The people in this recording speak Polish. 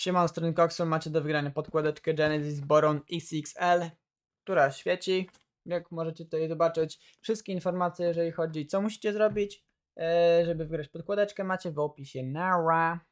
Siema, z strony Coxon macie do wygrania podkładeczkę Genesis Boron XXL, która świeci. Jak możecie tutaj zobaczyć wszystkie informacje, jeżeli chodzi co musicie zrobić, e, żeby wygrać podkładeczkę, macie w opisie. Nara!